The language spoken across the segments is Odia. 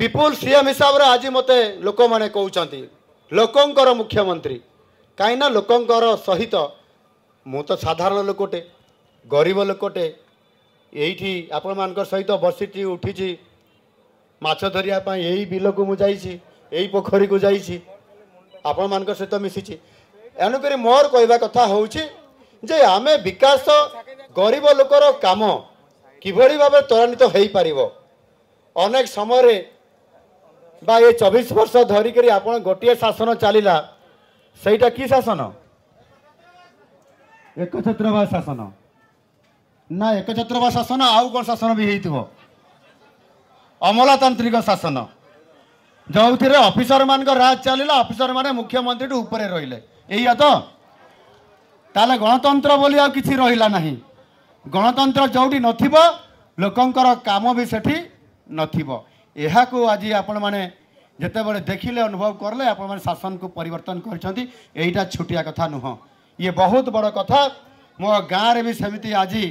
ପିପୁଲ ସିଏମ୍ ହିସାବରେ ଆଜି ମୋତେ ଲୋକମାନେ କହୁଛନ୍ତି ଲୋକଙ୍କର ମୁଖ୍ୟମନ୍ତ୍ରୀ କାହିଁକିନା ଲୋକଙ୍କର ସହିତ ମୁଁ ତ ସାଧାରଣ ଲୋକଟେ ଗରିବ ଲୋକଟେ ଏଇଠି ଆପଣମାନଙ୍କ ସହିତ ବସିଛି ଉଠିଛି ମାଛ ଧରିବା ପାଇଁ ଏଇ ବିଲକୁ ମୁଁ ଯାଇଛି ଏଇ ପୋଖରୀକୁ ଯାଇଛି ଆପଣମାନଙ୍କ ସହିତ ମିଶିଛି ଏଣୁକରି ମୋର କହିବା କଥା ହେଉଛି ଯେ ଆମେ ବିକାଶ ଗରିବ ଲୋକର କାମ କିଭଳି ଭାବେ ତ୍ୱରାନ୍ୱିତ ହେଇପାରିବ ଅନେକ ସମୟରେ ବା ଏ ଚବିଶ ବର୍ଷ ଧରିକରି ଆପଣ ଗୋଟିଏ ଶାସନ ଚାଲିଲା ସେଇଟା କି ଶାସନ ଏକଛତ୍ରବାଦ ଶାସନ ନା ଏକଛତ୍ରବାଦ ଶାସନ ଆଉ କ'ଣ ଶାସନ ବି ହେଇଥିବ ଅମଲାତାନ୍ତ୍ରିକ ଶାସନ ଯେଉଁଥିରେ ଅଫିସରମାନଙ୍କ ରାଜ ଚାଲିଲା ଅଫିସରମାନେ ମୁଖ୍ୟମନ୍ତ୍ରୀଠୁ ଉପରେ ରହିଲେ ଏଇଆ ତ ତାହେଲେ ଗଣତନ୍ତ୍ର ବୋଲି ଆଉ କିଛି ରହିଲା ନାହିଁ ଗଣତନ୍ତ୍ର ଯେଉଁଠି ନଥିବ ଲୋକଙ୍କର କାମ ବି ସେଠି ନଥିବ ଏହାକୁ ଆଜି ଆପଣମାନେ ଯେତେବେଳେ ଦେଖିଲେ ଅନୁଭବ କଲେ ଆପଣମାନେ ଶାସନକୁ ପରିବର୍ତ୍ତନ କରିଛନ୍ତି ଏଇଟା ଛୋଟିଆ କଥା ନୁହଁ ଇଏ ବହୁତ ବଡ଼ କଥା ମୋ ଗାଁରେ ବି ସେମିତି ଆଜି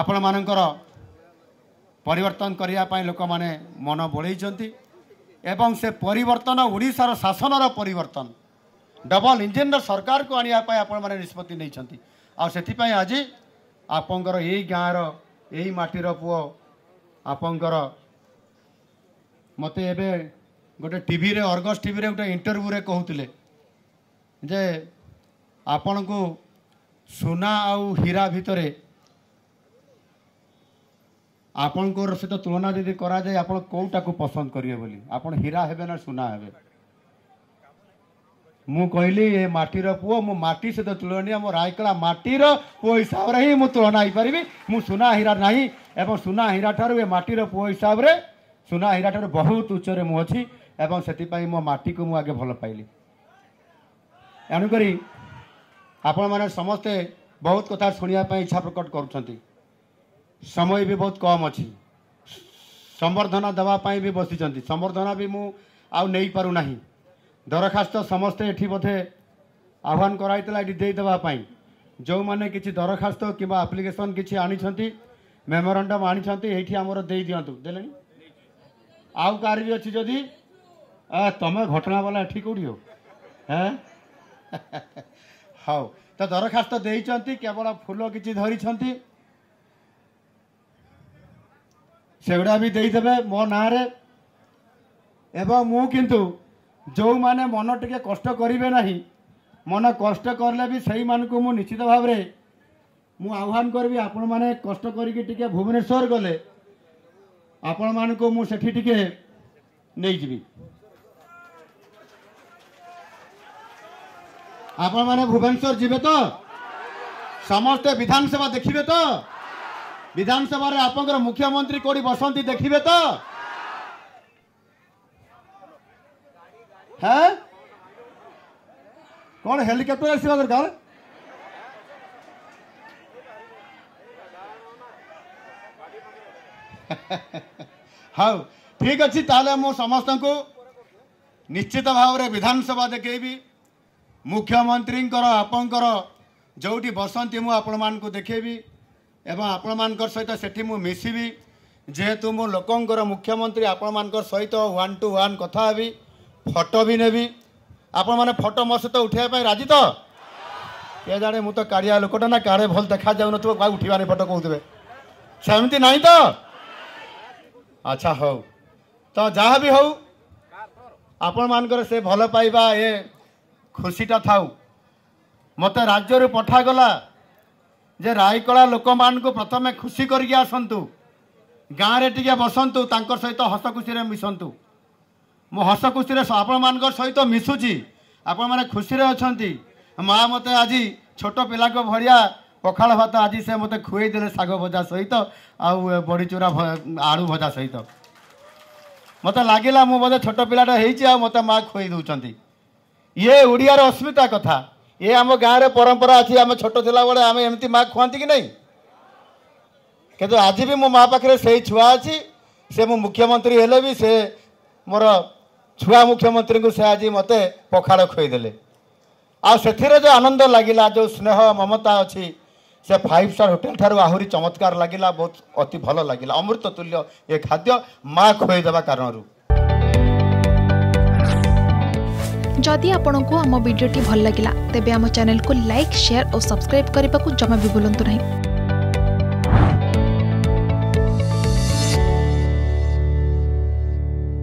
ଆପଣମାନଙ୍କର ପରିବର୍ତ୍ତନ କରିବା ପାଇଁ ଲୋକମାନେ ମନ ବୋଳେଇଛନ୍ତି ଏବଂ ସେ ପରିବର୍ତ୍ତନ ଓଡ଼ିଶାର ଶାସନର ପରିବର୍ତ୍ତନ ଡବଲ ଇଞ୍ଜିନର ସରକାରକୁ ଆଣିବା ପାଇଁ ଆପଣମାନେ ନିଷ୍ପତ୍ତି ନେଇଛନ୍ତି ଆଉ ସେଥିପାଇଁ ଆଜି ଆପଣଙ୍କର ଏଇ ଗାଁର ଏଇ ମାଟିର ପୁଅ ଆପଣଙ୍କର ମୋତେ ଏବେ ଗୋଟେ ଟିଭିରେ ଅର୍ଗସ୍ ଟିଭିରେ ଗୋଟେ ଇଣ୍ଟରଭ୍ୟୁରେ କହୁଥିଲେ ଯେ ଆପଣଙ୍କୁ ସୁନା ଆଉ ହୀରା ଭିତରେ ଆପଣଙ୍କର ସହିତ ତୁଳନା ଯଦି କରାଯାଏ ଆପଣ କେଉଁଟାକୁ ପସନ୍ଦ କରିବେ ବୋଲି ଆପଣ ହୀରା ହେବେ ନା ସୁନା ହେବେ ମୁଁ କହିଲି ଏ ମାଟିର ପୁଅ ମୁଁ ମାଟି ସହିତ ତୁଳନୀୟ ମୁଁ ରାୟକଳା ମାଟିର ପୁଅ ହିସାବରେ ହିଁ ମୁଁ ତୁଳନା ହେଇପାରିବି ମୁଁ ସୁନା ହୀରା ନାହିଁ ଏବଂ ସୁନା ହୀରା ଠାରୁ ଏ ମାଟିର ପୁଅ ହିସାବରେ ସୁନା ହୀରା ଠାରୁ ବହୁତ ଉଚ୍ଚରେ ମୁଁ ଅଛି ଏବଂ ସେଥିପାଇଁ ମୋ ମାଟିକୁ ମୁଁ ଆଗେ ଭଲ ପାଇଲି ଏଣୁକରି ଆପଣମାନେ ସମସ୍ତେ ବହୁତ କଥା ଶୁଣିବା ପାଇଁ ଇଚ୍ଛା ପ୍ରକଟ କରୁଛନ୍ତି ସମୟ ବି ବହୁତ କମ୍ ଅଛି ସମ୍ବର୍ଦ୍ଧନା ଦେବା ପାଇଁ ବି ବସିଛନ୍ତି ସମ୍ବର୍ଦ୍ଧନା ବି ମୁଁ ଆଉ ନେଇପାରୁନାହିଁ ଦରଖାସ୍ତ ସମସ୍ତେ ଏଠି ବୋଧେ ଆହ୍ୱାନ କରାଯାଇଥିଲା ଏଠି ଦେଇଦେବା ପାଇଁ ଯେଉଁମାନେ କିଛି ଦରଖାସ୍ତ କିମ୍ବା ଆପ୍ଲିକେସନ୍ କିଛି ଆଣିଛନ୍ତି ମେମୋରାଣ୍ଡମ୍ ଆଣିଛନ୍ତି ଏଇଠି ଆମର ଦେଇଦିଅନ୍ତୁ ଦେଲେଣି ଆଉ କାହାର ବି ଅଛି ଯଦି ତମେ ଘଟଣାବାଲା ଏଠି କେଉଁଠି ହଉ ହେଁ ହଉ ତ ଦରଖାସ୍ତ ଦେଇଛନ୍ତି କେବଳ ଫୁଲ କିଛି ଧରିଛନ୍ତି ସେଗୁଡ଼ା ବି ଦେଇଦେବେ ମୋ ନାଁରେ ଏବଂ ମୁଁ କିନ୍ତୁ ଯେଉଁମାନେ ମନ ଟିକେ କଷ୍ଟ କରିବେ ନାହିଁ ମନ କଷ୍ଟ କଲେ ବି ସେଇମାନଙ୍କୁ ମୁଁ ନିଶ୍ଚିତ ଭାବରେ ମୁଁ ଆହ୍ୱାନ କରିବି ଆପଣମାନେ କଷ୍ଟ କରିକି ଟିକେ ଭୁବନେଶ୍ୱର ଗଲେ ଆପଣମାନଙ୍କୁ ମୁଁ ସେଠି ଟିକେ ନେଇଯିବି ଆପଣମାନେ ଭୁବନେଶ୍ୱର ଯିବେ ତ ସମସ୍ତେ ବିଧାନସଭା ଦେଖିବେ ତ ବିଧାନସଭାରେ ଆପଣଙ୍କର ମୁଖ୍ୟମନ୍ତ୍ରୀ କେଉଁଠି ବସନ୍ତି ଦେଖିବେ ତ ହଁ କ'ଣ ହେଲିକପ୍ଟର ଆସିବା ଦରକାର ହଉ ଠିକ ଅଛି ତାହେଲେ ମୁଁ ସମସ୍ତଙ୍କୁ ନିଶ୍ଚିତ ଭାବରେ ବିଧାନସଭା ଦେଖେଇବି ମୁଖ୍ୟମନ୍ତ୍ରୀଙ୍କର ଆପଣଙ୍କର ଯେଉଁଠି ବସନ୍ତି ମୁଁ ଆପଣମାନଙ୍କୁ ଦେଖେଇବି ଏବଂ ଆପଣମାନଙ୍କ ସହିତ ସେଠି ମୁଁ ମିଶିବି ଯେହେତୁ ମୁଁ ଲୋକଙ୍କର ମୁଖ୍ୟମନ୍ତ୍ରୀ ଆପଣମାନଙ୍କ ସହିତ ୱାନ୍ ଟୁ ୱାନ୍ କଥା ହେବି ଫଟୋ ବି ନେବି ଆପଣମାନେ ଫଟୋ ମୋ ସହିତ ଉଠାଇବା ପାଇଁ ରାଜି ତ କିଏ ଜାଣେ ମୁଁ ତ କାଳିଆ ଲୋକଟା ନା କାଳେ ଭଲ ଦେଖାଯାଉନଥିବ ଆଉ ଉଠିବାନି ଫଟୋ କହୁଥିବେ ସେମିତି ନାହିଁ ତ ଆଚ୍ଛା ହଉ ତ ଯାହା ବି ହଉ ଆପଣମାନଙ୍କର ସେ ଭଲ ପାଇବା ଏ ଖୁସିଟା ଥାଉ ମୋତେ ରାଜ୍ୟରୁ ପଠାଗଲା ଯେ ରାୟକଳା ଲୋକମାନଙ୍କୁ ପ୍ରଥମେ ଖୁସି କରିକି ଆସନ୍ତୁ ଗାଁରେ ଟିକେ ବସନ୍ତୁ ତାଙ୍କ ସହିତ ହସଖୁସିରେ ମିଶନ୍ତୁ ମୁଁ ହସ ଖୁସିରେ ଆପଣମାନଙ୍କ ସହିତ ମିଶୁଛି ଆପଣମାନେ ଖୁସିରେ ଅଛନ୍ତି ମା' ମୋତେ ଆଜି ଛୋଟ ପିଲାଙ୍କ ଭଳିଆ ପଖାଳ ଭାତ ଆଜି ସେ ମୋତେ ଖୁଆଇ ଦେଲେ ଶାଗ ଭଜା ସହିତ ଆଉ ବଡ଼ିଚୁରା ଆଳୁ ଭଜା ସହିତ ମୋତେ ଲାଗିଲା ମୁଁ ବୋଧେ ଛୋଟ ପିଲାଟା ହେଇଛି ଆଉ ମୋତେ ମା' ଖୁଆଇ ଦେଉଛନ୍ତି ଇଏ ଓଡ଼ିଆର ଅସ୍ମିତା କଥା ଇଏ ଆମ ଗାଁରେ ପରମ୍ପରା ଅଛି ଆମେ ଛୋଟ ଥିଲାବେଳେ ଆମେ ଏମିତି ମା' ଖୁଆନ୍ତି କି ନାହିଁ କିନ୍ତୁ ଆଜି ବି ମୋ ମା' ପାଖରେ ସେଇ ଛୁଆ ଅଛି ସେ ମୁଁ ମୁଖ୍ୟମନ୍ତ୍ରୀ ହେଲେ ବି ସେ ମୋର ଛୁଆ ମୁଖ୍ୟମନ୍ତ୍ରୀଙ୍କୁ ସେ ଆଜି ମୋତେ ପଖାଳ ଖୁଆଇଦେଲେ ଆଉ ସେଥିରେ ଯେଉଁ ଆନନ୍ଦ ଲାଗିଲା ଯେଉଁ ସ୍ନେହ ମମତା ଅଛି ସେ ଫାଇଭ୍ ଷ୍ଟାର୍ ହୋଟେଲ୍ ଠାରୁ ଆହୁରି ଚମତ୍କାର ଲାଗିଲା ବହୁତ ଅତି ଭଲ ଲାଗିଲା ଅମୃତ ତୁଲ୍ୟ ଏ ଖାଦ୍ୟ ମା ଖୁଆଇଦେବା କାରଣରୁ ଯଦି ଆପଣଙ୍କୁ ଆମ ଭିଡ଼ିଓଟି ଭଲ ଲାଗିଲା ତେବେ ଆମ ଚ୍ୟାନେଲକୁ ଲାଇକ୍ ସେୟାର ଓ ସବସ୍କ୍ରାଇବ୍ କରିବାକୁ ଜମା ବି ଭୁଲନ୍ତୁ ନାହିଁ